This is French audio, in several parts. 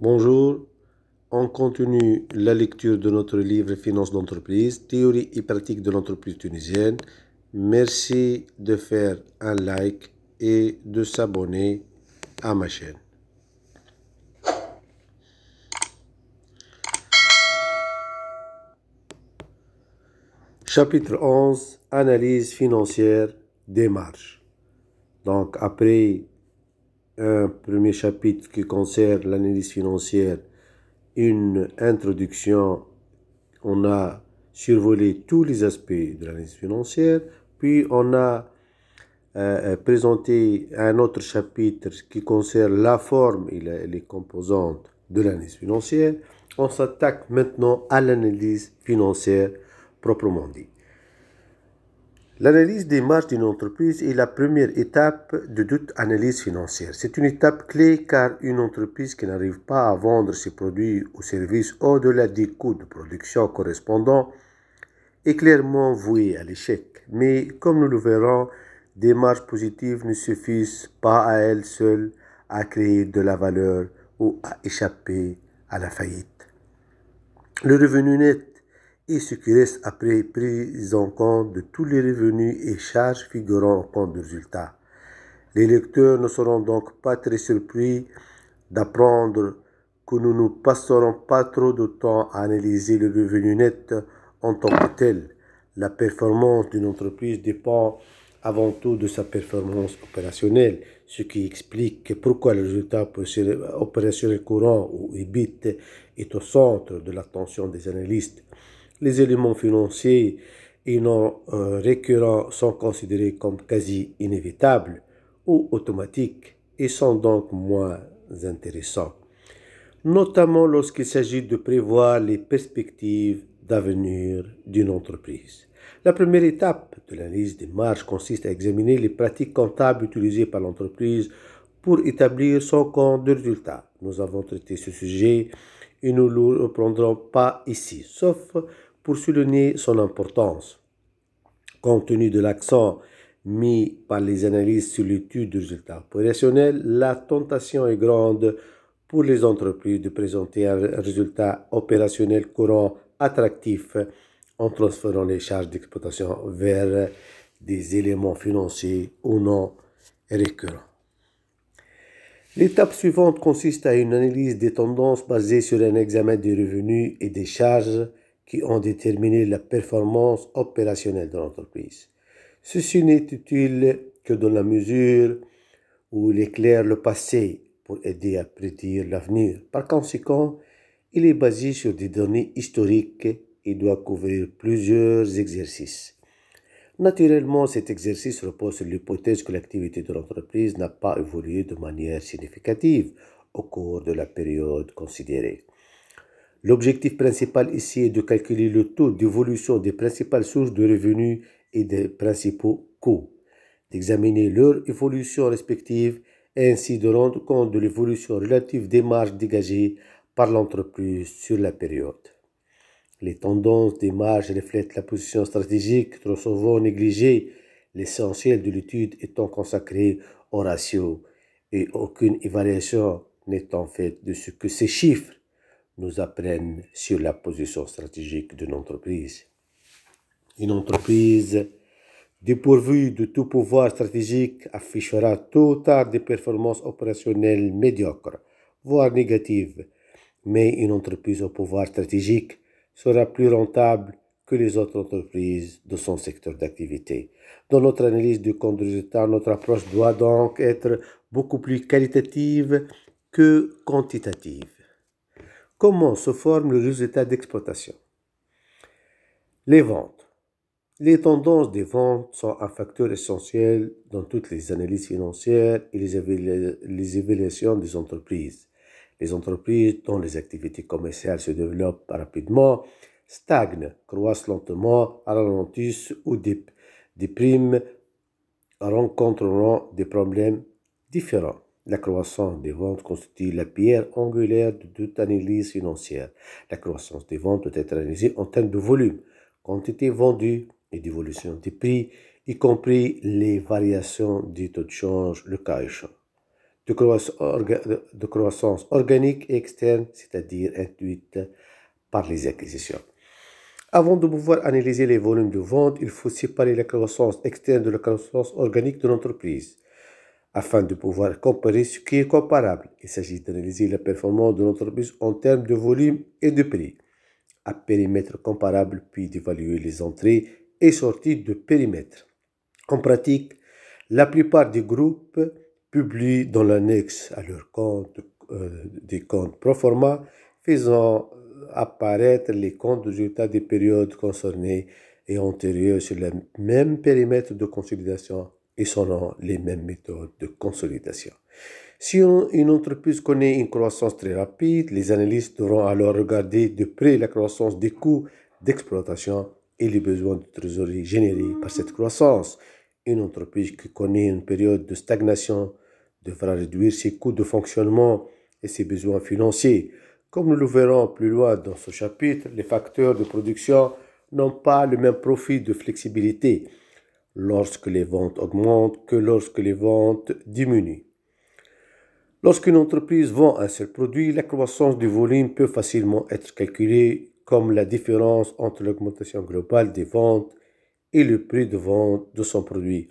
Bonjour, on continue la lecture de notre livre Finances d'entreprise, théorie et pratique de l'entreprise tunisienne. Merci de faire un like et de s'abonner à ma chaîne. Chapitre 11, analyse financière des Donc après un premier chapitre qui concerne l'analyse financière, une introduction. On a survolé tous les aspects de l'analyse financière, puis on a euh, présenté un autre chapitre qui concerne la forme et les composantes de l'analyse financière. On s'attaque maintenant à l'analyse financière proprement dite. L'analyse des marges d'une entreprise est la première étape de toute analyse financière. C'est une étape clé car une entreprise qui n'arrive pas à vendre ses produits ou services au-delà des coûts de production correspondants est clairement vouée à l'échec. Mais comme nous le verrons, des marges positives ne suffisent pas à elles seules à créer de la valeur ou à échapper à la faillite. Le revenu net et ce qui reste après prise en compte de tous les revenus et charges figurant en compte de résultat. Les lecteurs ne seront donc pas très surpris d'apprendre que nous ne passerons pas trop de temps à analyser le revenu net en tant que tel. La performance d'une entreprise dépend avant tout de sa performance opérationnelle, ce qui explique pourquoi le résultat opérationnel courant ou EBIT est au centre de l'attention des analystes. Les éléments financiers et non euh, récurrents sont considérés comme quasi inévitables ou automatiques et sont donc moins intéressants, notamment lorsqu'il s'agit de prévoir les perspectives d'avenir d'une entreprise. La première étape de l'analyse des marges consiste à examiner les pratiques comptables utilisées par l'entreprise pour établir son compte de résultat. Nous avons traité ce sujet et nous ne le reprendrons pas ici, sauf pour souligner son importance. Compte tenu de l'accent mis par les analyses sur l'étude du résultat opérationnel, la tentation est grande pour les entreprises de présenter un résultat opérationnel courant attractif en transférant les charges d'exploitation vers des éléments financiers ou non récurrents. L'étape suivante consiste à une analyse des tendances basée sur un examen des revenus et des charges qui ont déterminé la performance opérationnelle de l'entreprise. Ceci n'est utile que dans la mesure où il éclaire le passé pour aider à prédire l'avenir. Par conséquent, il est basé sur des données historiques et doit couvrir plusieurs exercices. Naturellement, cet exercice repose sur l'hypothèse que l'activité de l'entreprise n'a pas évolué de manière significative au cours de la période considérée. L'objectif principal ici est de calculer le taux d'évolution des principales sources de revenus et des principaux coûts, d'examiner leur évolution respective et ainsi de rendre compte de l'évolution relative des marges dégagées par l'entreprise sur la période. Les tendances des marges reflètent la position stratégique trop souvent négligée, l'essentiel de l'étude étant consacré aux ratios et aucune évaluation n'étant faite de ce que ces chiffres nous apprennent sur la position stratégique d'une entreprise. Une entreprise dépourvue de tout pouvoir stratégique affichera tôt ou tard des performances opérationnelles médiocres, voire négatives, mais une entreprise au pouvoir stratégique sera plus rentable que les autres entreprises de son secteur d'activité. Dans notre analyse du compte de résultat, notre approche doit donc être beaucoup plus qualitative que quantitative comment se forme le résultat d'exploitation. Les ventes. Les tendances des ventes sont un facteur essentiel dans toutes les analyses financières et les, évaluations des entreprises. Les entreprises dont les activités commerciales se développent rapidement stagnent, croissent lentement, ralentissent ou dépriment, rencontreront des problèmes différents. La croissance des ventes constitue la pierre angulaire de toute analyse financière. La croissance des ventes doit être analysée en termes de volume, quantité vendue et d'évolution des prix, y compris les variations du taux de change, le cas De croissance, de croissance organique et externe, c'est-à-dire induite par les acquisitions. Avant de pouvoir analyser les volumes de vente, il faut séparer la croissance externe de la croissance organique de l'entreprise afin de pouvoir comparer ce qui est comparable. Il s'agit d'analyser la performance de l'entreprise en termes de volume et de prix à périmètre comparable, puis d'évaluer les entrées et sorties de périmètre. En pratique, la plupart des groupes publient dans l'annexe à leur compte euh, des comptes pro faisant euh, apparaître les comptes de résultats des périodes concernées et antérieures sur le même périmètre de consolidation et selon les mêmes méthodes de consolidation. Si une entreprise connaît une croissance très rapide, les analystes devront alors regarder de près la croissance des coûts d'exploitation et les besoins de trésorerie générés par cette croissance. Une entreprise qui connaît une période de stagnation devra réduire ses coûts de fonctionnement et ses besoins financiers. Comme nous le verrons plus loin dans ce chapitre, les facteurs de production n'ont pas le même profil de flexibilité lorsque les ventes augmentent que lorsque les ventes diminuent. Lorsqu'une entreprise vend un seul produit, la croissance du volume peut facilement être calculée comme la différence entre l'augmentation globale des ventes et le prix de vente de son produit.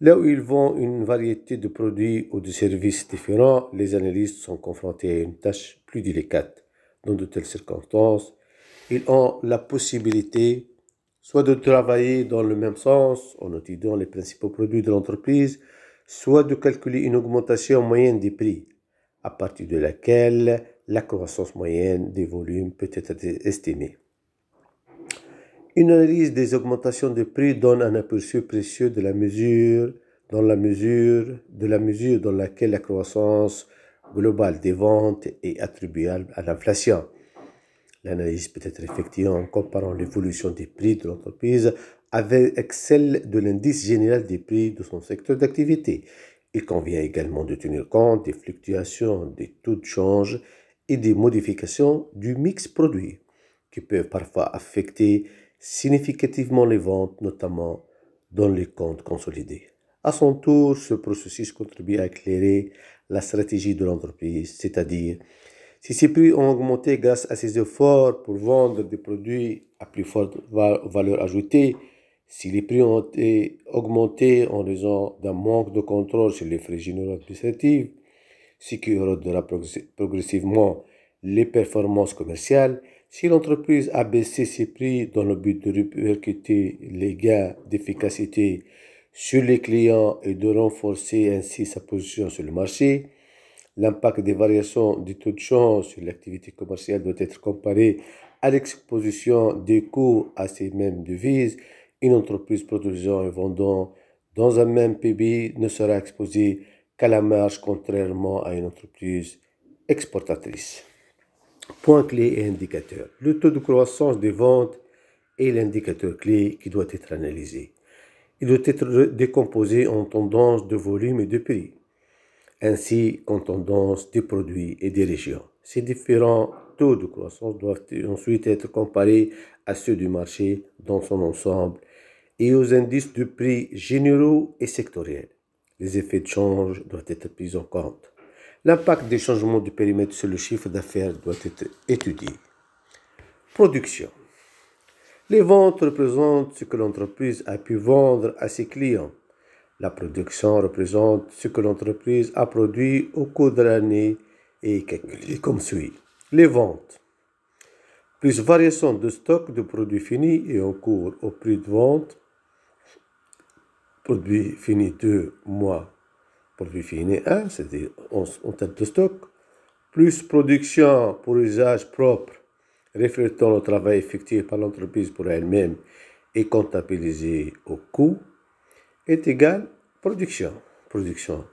Là où ils vendent une variété de produits ou de services différents, les analystes sont confrontés à une tâche plus délicate. Dans de telles circonstances, ils ont la possibilité soit de travailler dans le même sens en étudiant les principaux produits de l'entreprise, soit de calculer une augmentation moyenne des prix, à partir de laquelle la croissance moyenne des volumes peut être estimée. Une analyse des augmentations de prix donne un aperçu précieux de la mesure dans la mesure de la mesure dans laquelle la croissance globale des ventes est attribuable à l'inflation. L'analyse peut être effectuée en comparant l'évolution des prix de l'entreprise avec celle de l'indice général des prix de son secteur d'activité. Il convient également de tenir compte des fluctuations des taux de change et des modifications du mix produit, qui peuvent parfois affecter significativement les ventes, notamment dans les comptes consolidés. À son tour, ce processus contribue à éclairer la stratégie de l'entreprise, c'est-à-dire si ces prix ont augmenté grâce à ses efforts pour vendre des produits à plus forte valeur ajoutée, si les prix ont été augmentés en raison d'un manque de contrôle sur les frais généraux administratifs, ce qui redonnera progressivement les performances commerciales, si l'entreprise a baissé ses prix dans le but de répercuter les gains d'efficacité sur les clients et de renforcer ainsi sa position sur le marché, L'impact des variations du taux de change sur l'activité commerciale doit être comparé à l'exposition des coûts à ces mêmes devises. Une entreprise produisant et vendant dans un même pays ne sera exposée qu'à la marge contrairement à une entreprise exportatrice. Point clé et indicateur. Le taux de croissance des ventes est l'indicateur clé qui doit être analysé. Il doit être décomposé en tendance de volume et de prix ainsi qu'en tendance des produits et des régions. Ces différents taux de croissance doivent ensuite être comparés à ceux du marché dans son ensemble et aux indices de prix généraux et sectoriels. Les effets de change doivent être pris en compte. L'impact des changements du périmètre sur le chiffre d'affaires doit être étudié. Production. Les ventes représentent ce que l'entreprise a pu vendre à ses clients la production représente ce que l'entreprise a produit au cours de l'année et calculé comme suit. Les ventes plus variation de stock de produits finis et en cours au prix de vente. Produits finis 2 mois, produits finis 1, c'est-à-dire en, tête de stock, plus production pour usage propre, reflétant le travail effectué par l'entreprise pour elle-même et comptabilisé au coût, est égal Production. Production.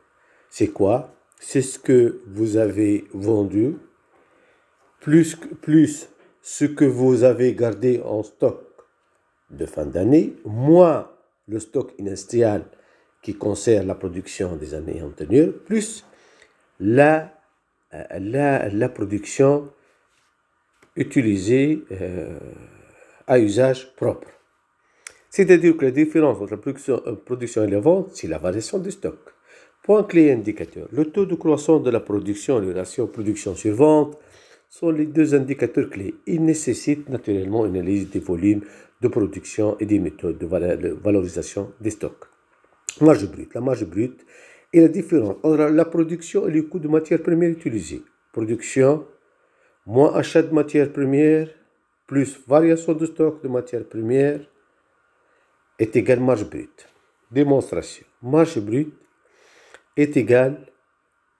C'est quoi C'est ce que vous avez vendu, plus, plus ce que vous avez gardé en stock de fin d'année, moins le stock initial qui concerne la production des années antérieures, plus la, la, production utilisée euh, à usage propre c'est-à-dire que la différence entre la euh, production, et la vente, c'est la variation des stocks. Point clé indicateur. Le taux de croissance de la production et le ratio production sur vente sont les deux indicateurs clés. Ils nécessitent naturellement une analyse des volumes de production et des méthodes de valorisation des stocks. Marge brute. La marge brute est la différence entre la production et les coûts de matières premières utilisées. Production moins achat de matières premières plus variation de stock de matières premières est égal marge brute. Démonstration. Marge brute est égal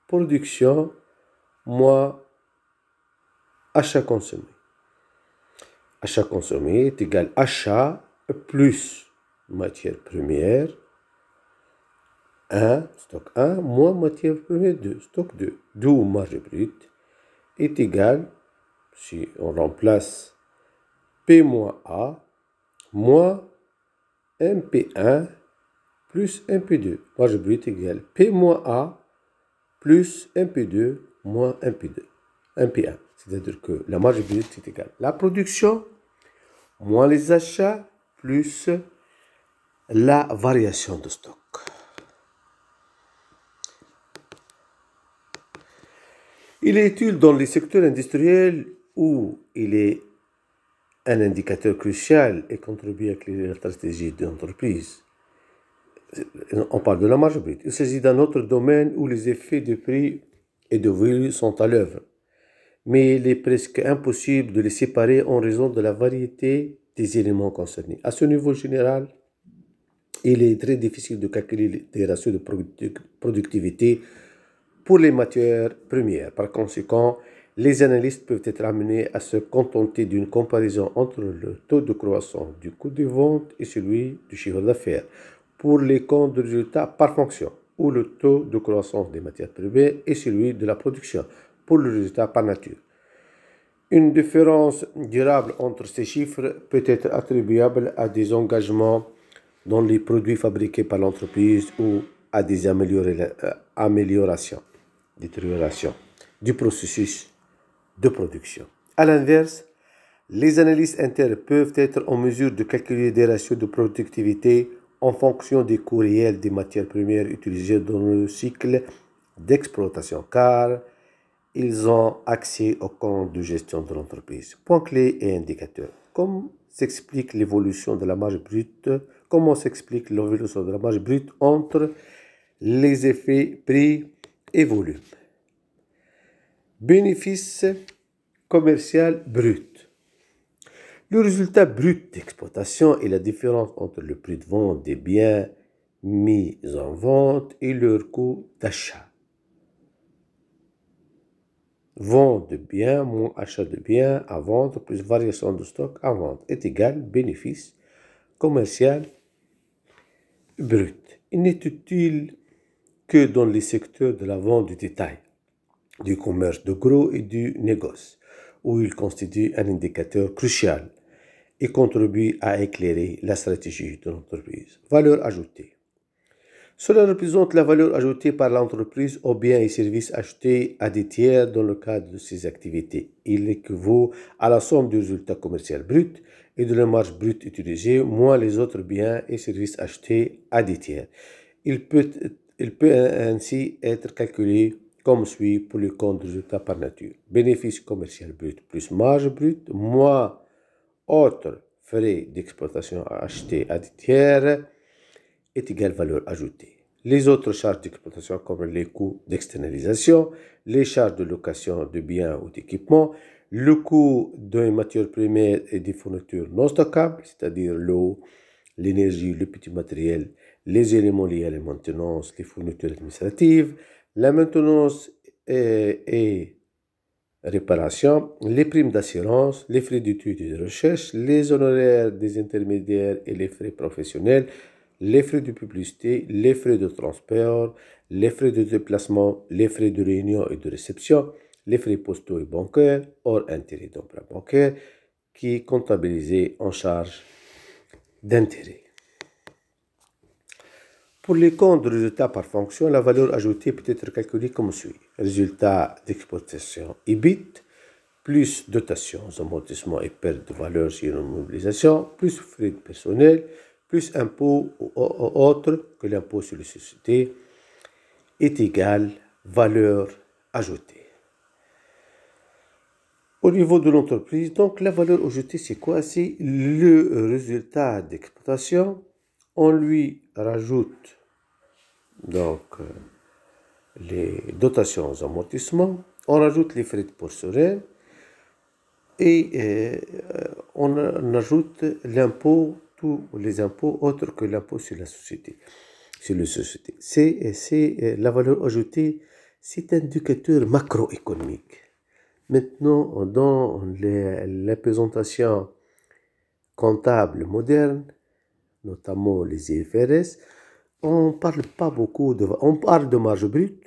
production moins achat consommé. Achat consommé est égal achat plus matière première 1, stock 1, moins matière première 2, stock 2. D'où marge brute est égal, si on remplace P moins A, moins MP1 plus MP2. est égale P moins A plus MP2 moins MP2. MP1. C'est-à-dire que la marge brute est égale la production moins les achats plus la variation de stock. Il est utile dans les secteurs industriels où il est un indicateur crucial et contribue à créer la stratégie d'entreprise. On parle de la marge brute. Il s'agit d'un autre domaine où les effets de prix et de volume sont à l'œuvre, mais il est presque impossible de les séparer en raison de la variété des éléments concernés. À ce niveau général, il est très difficile de calculer des ratios de productivité pour les matières premières. Par conséquent, les analystes peuvent être amenés à se contenter d'une comparaison entre le taux de croissance du coût de vente et celui du chiffre d'affaires pour les comptes de résultats par fonction, ou le taux de croissance des matières privées et celui de la production pour le résultat par nature. Une différence durable entre ces chiffres peut être attribuable à des engagements dans les produits fabriqués par l'entreprise ou à des euh, améliorations, détériorations du processus de production. À l'inverse, les analystes internes peuvent être en mesure de calculer des ratios de productivité en fonction des coûts réels des matières premières utilisées dans le cycle d'exploitation, car ils ont accès au compte de gestion de l'entreprise. Point clé et indicateurs. Comme s'explique l'évolution de la marge brute Comment s'explique l'évolution de la marge brute entre les effets prix et volume bénéfice commercial brut. Le résultat brut d'exploitation est la différence entre le prix de vente des biens mis en vente et leur coût d'achat. Vente de biens moins achat de biens à vendre plus variation de stock à vendre est égal bénéfice commercial brut. Il n'est utile que dans les secteurs de la vente du détail, du commerce de gros et du négoce, où il constitue un indicateur crucial et contribue à éclairer la stratégie de l'entreprise. Valeur ajoutée. Cela représente la valeur ajoutée par l'entreprise aux biens et services achetés à des tiers dans le cadre de ses activités. Il équivaut à la somme du résultat commercial brut et de la marge brute utilisée, moins les autres biens et services achetés à des tiers. Il peut, il peut ainsi être calculé comme suit pour le compte résultat par nature. Bénéfice commercial brut plus marge brute, moins autres frais d'exploitation achetés à des tiers, est égal valeur ajoutée. Les autres charges d'exploitation comme les coûts d'externalisation, les charges de location de biens ou d'équipements, le coût des matières premières et des fournitures non stockables, c'est-à-dire l'eau, l'énergie, le petit matériel, les éléments liés à la maintenance, les fournitures administratives, la maintenance et, réparation, les primes d'assurance, les frais d'études et de recherche, les honoraires des intermédiaires et les frais professionnels, les frais de publicité, les frais de transport, les frais de déplacement, les frais de réunion et de réception, les frais postaux et bancaires, hors intérêt d'emprunt bancaire, qui est comptabilisé en charge d'intérêt. Pour les comptes de résultats par fonction, la valeur ajoutée peut être calculée comme suit. Résultat d'exploitation EBIT, plus dotation, amortissement et perte de valeur sur une mobilisation, plus frais de personnel, plus impôt ou autres que l'impôt sur les sociétés, est égal valeur ajoutée. Au niveau de l'entreprise, donc la valeur ajoutée, c'est quoi C'est le résultat d'exploitation on lui rajoute donc euh, les dotations aux amortissements, on rajoute les frais de porcelain et euh, on ajoute l'impôt, tous les impôts autres que l'impôt sur la société. Sur la société. C'est euh, la valeur ajoutée, c'est un indicateur macroéconomique. Maintenant, dans les présentation comptable moderne, notamment les IFRS, e on parle pas beaucoup de, on parle de marge brute,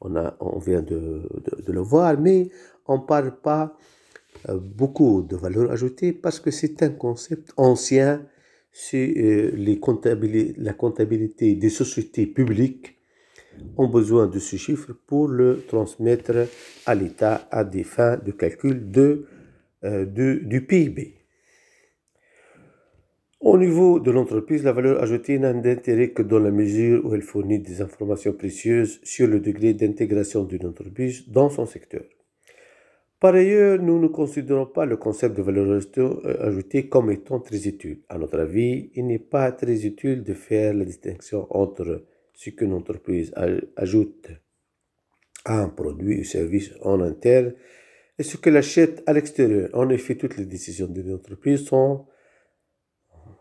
on, a, on vient de, le voir, mais on parle pas euh, beaucoup de valeur ajoutée parce que c'est un concept ancien sur euh, les la comptabilité des sociétés publiques ont besoin de ce chiffre pour le transmettre à l'État à des fins de calcul euh, du PIB. Au niveau de l'entreprise, la valeur ajoutée n'a d'intérêt que dans la mesure où elle fournit des informations précieuses sur le degré d'intégration d'une entreprise dans son secteur. Par ailleurs, nous ne considérons pas le concept de valeur ajoutée comme étant très utile. À notre avis, il n'est pas très utile de faire la distinction entre ce qu'une entreprise ajoute à un produit ou service en interne et ce qu'elle achète à l'extérieur. En effet, toutes les décisions d'une entreprise sont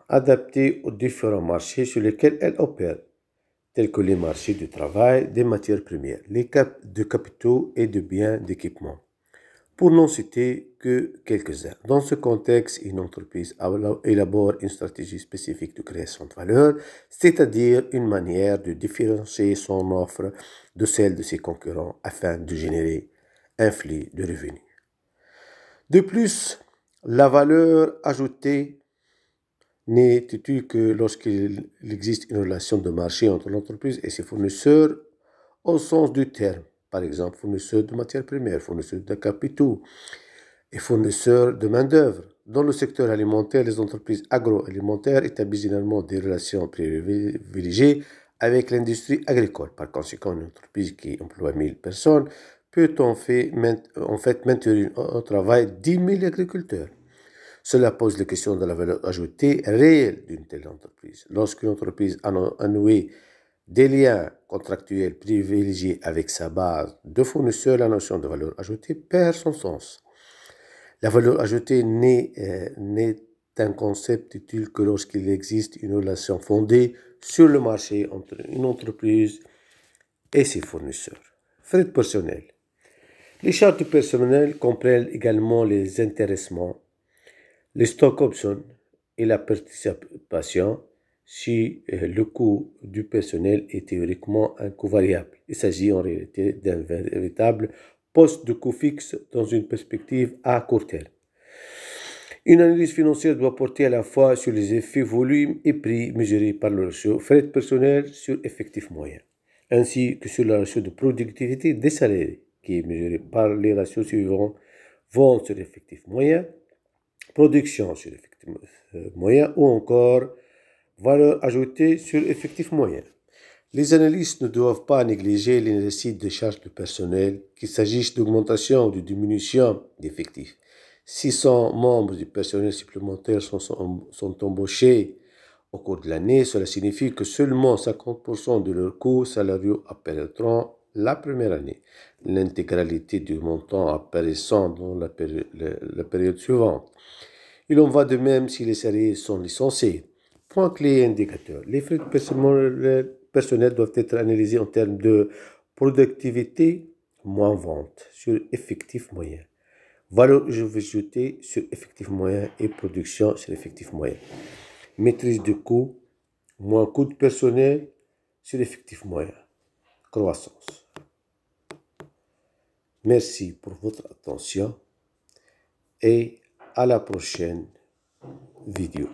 adaptée aux différents marchés sur lesquels elle opère, tels que les marchés du travail, des matières premières, les caps de capitaux et de biens d'équipement, pour n'en citer que quelques-uns. Dans ce contexte, une entreprise élabore une stratégie spécifique de création de valeur, c'est-à-dire une manière de différencier son offre de celle de ses concurrents afin de générer un flux de revenus. De plus, la valeur ajoutée n'est tu que lorsqu'il existe une relation de marché entre l'entreprise et ses fournisseurs au sens du terme. Par exemple, fournisseurs de matières premières, fournisseurs de capitaux et fournisseurs de main-d'œuvre. Dans le secteur alimentaire, les entreprises agroalimentaires établissent généralement des relations privilégiées avec l'industrie agricole. Par conséquent, une entreprise qui emploie 1000 personnes peut en fait, en fait maintenir au travail 10 000 agriculteurs. Cela pose la question de la valeur ajoutée réelle d'une telle entreprise. Lorsqu'une entreprise a noué des liens contractuels privilégiés avec sa base de fournisseurs, la notion de valeur ajoutée perd son sens. La valeur ajoutée n'est euh, un concept utile que lorsqu'il existe une relation fondée sur le marché entre une entreprise et ses fournisseurs. Frais personnel. Les charges personnelles personnel comprennent également les intéressements, les stock options et la participation si euh, le coût du personnel est théoriquement un coût variable. Il s'agit en réalité d'un véritable poste de coût fixe dans une perspective à court terme. Une analyse financière doit porter à la fois sur les effets volume et prix mesurés par le ratio frais de personnel sur effectif moyen, ainsi que sur le ratio de productivité des salaires qui est mesuré par les ratios suivants vente sur effectif moyen, production sur effectif euh, moyen ou encore valeur ajoutée sur effectif moyen. Les analystes ne doivent pas négliger les nécessités de charges de personnel, qu'il s'agisse d'augmentation ou de diminution d'effectifs. 600 membres du personnel supplémentaire sont, sont, sont embauchés au cours de l'année. Cela signifie que seulement 50% de leurs coûts salariaux apparaîtront la première année l'intégralité du montant apparaissant dans la, période suivante. Il en va de même si les salariés sont licenciés. Point clé indicateur. Les frais personnels, personnel doivent être analysés en termes de productivité moins vente sur effectif moyen. Valeur je vais ajouter sur effectif moyen et production sur effectif moyen. Maîtrise de coût moins coût de personnel sur effectif moyen. Croissance. Merci pour votre attention et à la prochaine vidéo.